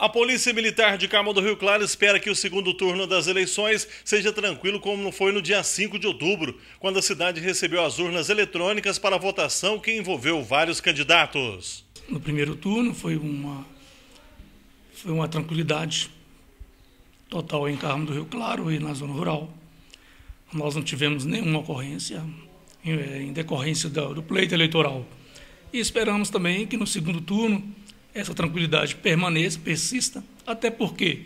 A Polícia Militar de Carmo do Rio Claro espera que o segundo turno das eleições seja tranquilo como foi no dia 5 de outubro, quando a cidade recebeu as urnas eletrônicas para a votação que envolveu vários candidatos. No primeiro turno foi uma, foi uma tranquilidade total em Carmo do Rio Claro e na zona rural. Nós não tivemos nenhuma ocorrência eh, em, decorrência do pleito eleitoral. E esperamos também que no segundo turno essa tranquilidade permaneça, persista, até porque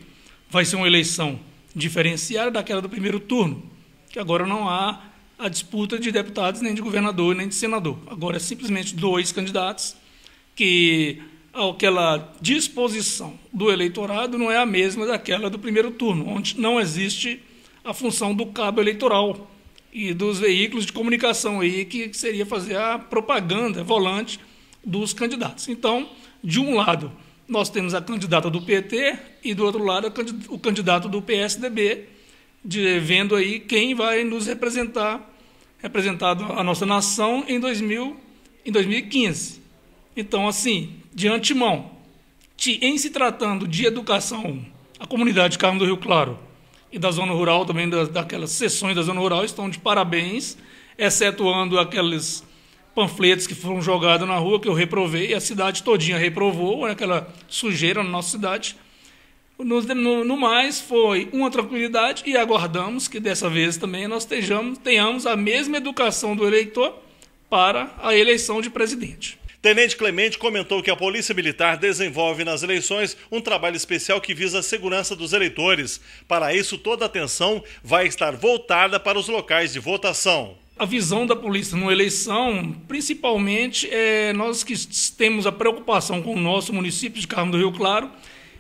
vai ser uma eleição diferenciada daquela do primeiro turno, que agora não há a disputa de deputados, nem de governador, nem de senador. Agora é simplesmente dois candidatos que aquela disposição do eleitorado não é a mesma daquela do primeiro turno, onde não existe a função do cabo eleitoral e dos veículos de comunicação aí que seria fazer a propaganda volante dos candidatos. Então, de um lado, nós temos a candidata do PT e do outro lado o candidato do PSDB, vendo aí quem vai nos representar, representado a nossa nação em, 2000, em 2015. Então, assim, de antemão, em se tratando de educação, a comunidade de Carmo do Rio Claro e da zona rural, também das, daquelas sessões da zona rural, estão de parabéns, excetuando aqueles panfletos que foram jogados na rua, que eu reprovei, a cidade todinha reprovou, né, aquela sujeira na nossa cidade. No, no, no, mais, foi uma tranquilidade e aguardamos que dessa vez também nós tenhamos, tenhamos a mesma educação do eleitor para a eleição de presidente. Tenente Clemente comentou que a Polícia Militar desenvolve nas eleições um trabalho especial que visa a segurança dos eleitores. Para isso, toda a atenção vai estar voltada para os locais de votação a visão da polícia numa eleição, principalmente é, nós que temos a preocupação com o nosso município de Carmo do Rio Claro,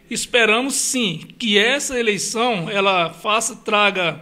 esperamos sim que essa eleição ela faça traga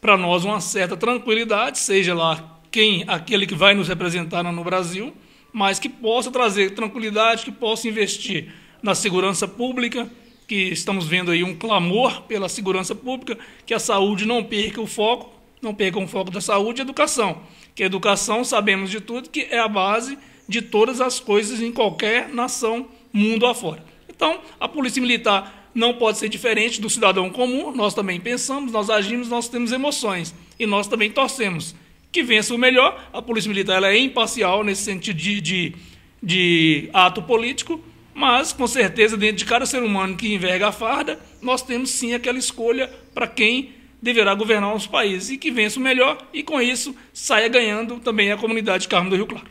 para nós uma certa tranquilidade, seja lá quem aquele que vai nos representar no Brasil, mas que possa trazer tranquilidade, que possa investir na segurança pública, que estamos vendo aí um clamor pela segurança pública, que a saúde não perca o foco não percam o foco da saúde e educação. Que educação, sabemos de tudo, que é a base de todas as coisas em qualquer nação, mundo afora. Então, a polícia militar não pode ser diferente do cidadão comum. Nós também pensamos, nós agimos, nós temos emoções e nós também torcemos. Que vença o melhor. A polícia militar ela é imparcial nesse sentido de, de, de ato político, mas com certeza, dentro de cada ser humano que enverga a farda, nós temos sim aquela escolha para quem deverá governar os países e que vença o melhor e com isso saia ganhando também a comunidade Carmo do Rio Claro.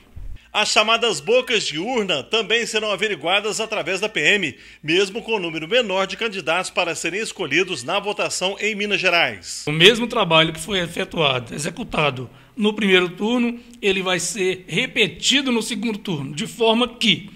As chamadas bocas de urna também serão averiguadas através da PM, mesmo com o um número menor de candidatos para serem escolhidos na votação em Minas Gerais. O mesmo trabalho que foi efetuado, executado no primeiro turno, ele vai ser repetido no segundo turno, de forma que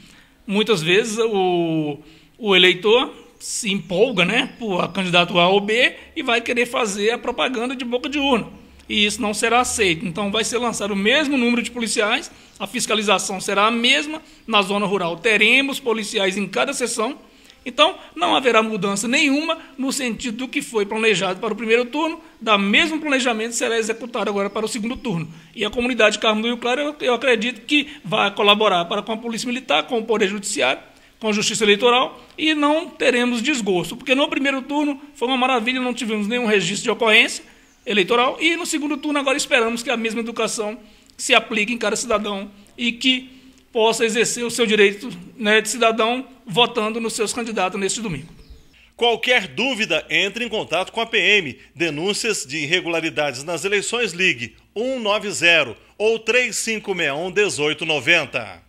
muitas vezes o, o eleitor se empolga, né, por candidato A ou B e vai querer fazer a propaganda de boca de urna. E isso não será aceito. Então vai ser lançado o mesmo número de policiais, a fiscalização será a mesma na zona rural. Teremos policiais em cada sessão. Então não haverá mudança nenhuma no sentido do que foi planejado para o primeiro turno, da mesmo planejamento será executado agora para o segundo turno. E a comunidade Carmo do Rio Claro, eu, eu acredito que vai colaborar para com a Polícia Militar, com o Poder Judiciário com a Justiça Eleitoral e não teremos desgosto, porque no primeiro turno foi uma maravilha, não tivemos nenhum registro de ocorrência eleitoral e no segundo turno agora esperamos que a mesma educação se aplique em cada cidadão e que possa exercer o seu direito né, de cidadão votando nos seus candidatos neste domingo. Qualquer dúvida, entre em contato com a PM. Denúncias de irregularidades nas eleições, ligue 190 ou 3561 1890.